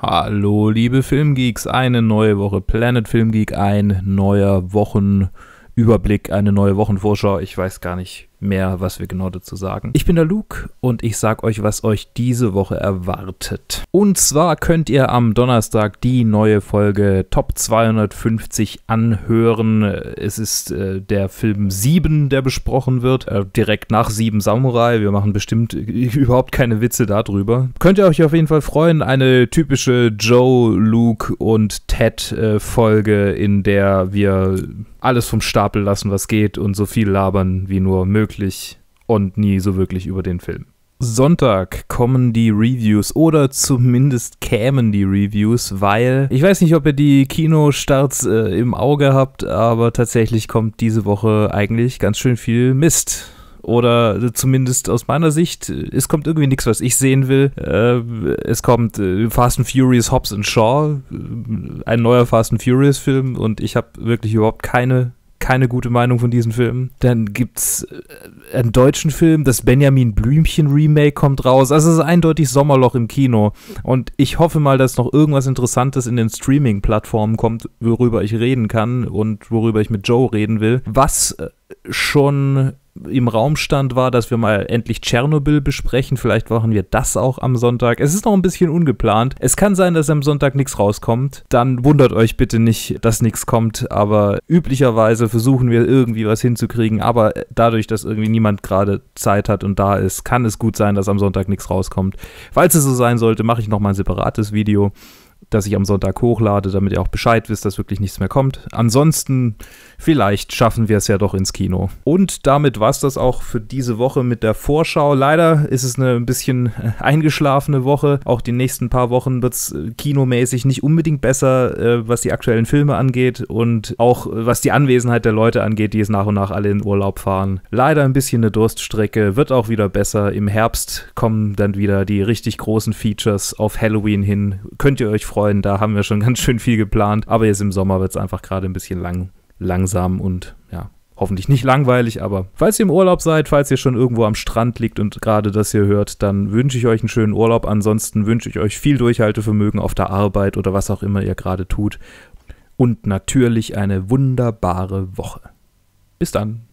Hallo, liebe Filmgeeks, eine neue Woche Planet Filmgeek, ein neuer Wochenüberblick, eine neue Wochenvorschau. Ich weiß gar nicht, mehr, was wir genau dazu sagen. Ich bin der Luke und ich sag euch, was euch diese Woche erwartet. Und zwar könnt ihr am Donnerstag die neue Folge Top 250 anhören. Es ist äh, der Film 7, der besprochen wird, äh, direkt nach 7 Samurai. Wir machen bestimmt äh, überhaupt keine Witze darüber. Könnt ihr euch auf jeden Fall freuen, eine typische Joe, Luke und Ted äh, Folge, in der wir alles vom Stapel lassen, was geht und so viel labern wie nur möglich wirklich und nie so wirklich über den Film. Sonntag kommen die Reviews oder zumindest kämen die Reviews, weil ich weiß nicht, ob ihr die Kinostarts äh, im Auge habt, aber tatsächlich kommt diese Woche eigentlich ganz schön viel Mist oder äh, zumindest aus meiner Sicht, es kommt irgendwie nichts, was ich sehen will. Äh, es kommt äh, Fast and Furious Hobbs and Shaw, ein neuer Fast and Furious Film und ich habe wirklich überhaupt keine keine gute Meinung von diesen Filmen. Dann gibt's äh, einen deutschen Film, das Benjamin Blümchen Remake kommt raus. Also es ist eindeutig Sommerloch im Kino. Und ich hoffe mal, dass noch irgendwas Interessantes in den Streaming-Plattformen kommt, worüber ich reden kann und worüber ich mit Joe reden will. Was äh, schon im Raum stand, war, dass wir mal endlich Tschernobyl besprechen. Vielleicht machen wir das auch am Sonntag. Es ist noch ein bisschen ungeplant. Es kann sein, dass am Sonntag nichts rauskommt. Dann wundert euch bitte nicht, dass nichts kommt. Aber üblicherweise versuchen wir irgendwie was hinzukriegen. Aber dadurch, dass irgendwie niemand gerade Zeit hat und da ist, kann es gut sein, dass am Sonntag nichts rauskommt. Falls es so sein sollte, mache ich nochmal ein separates Video dass ich am Sonntag hochlade, damit ihr auch Bescheid wisst, dass wirklich nichts mehr kommt. Ansonsten, vielleicht schaffen wir es ja doch ins Kino. Und damit war es das auch für diese Woche mit der Vorschau. Leider ist es eine ein bisschen äh, eingeschlafene Woche. Auch die nächsten paar Wochen wird es äh, kinomäßig nicht unbedingt besser, äh, was die aktuellen Filme angeht und auch was die Anwesenheit der Leute angeht, die es nach und nach alle in Urlaub fahren. Leider ein bisschen eine Durststrecke, wird auch wieder besser. Im Herbst kommen dann wieder die richtig großen Features auf Halloween hin. Könnt ihr euch freuen? freuen. Da haben wir schon ganz schön viel geplant. Aber jetzt im Sommer wird es einfach gerade ein bisschen lang, langsam und ja, hoffentlich nicht langweilig, aber falls ihr im Urlaub seid, falls ihr schon irgendwo am Strand liegt und gerade das hier hört, dann wünsche ich euch einen schönen Urlaub. Ansonsten wünsche ich euch viel Durchhaltevermögen auf der Arbeit oder was auch immer ihr gerade tut. Und natürlich eine wunderbare Woche. Bis dann.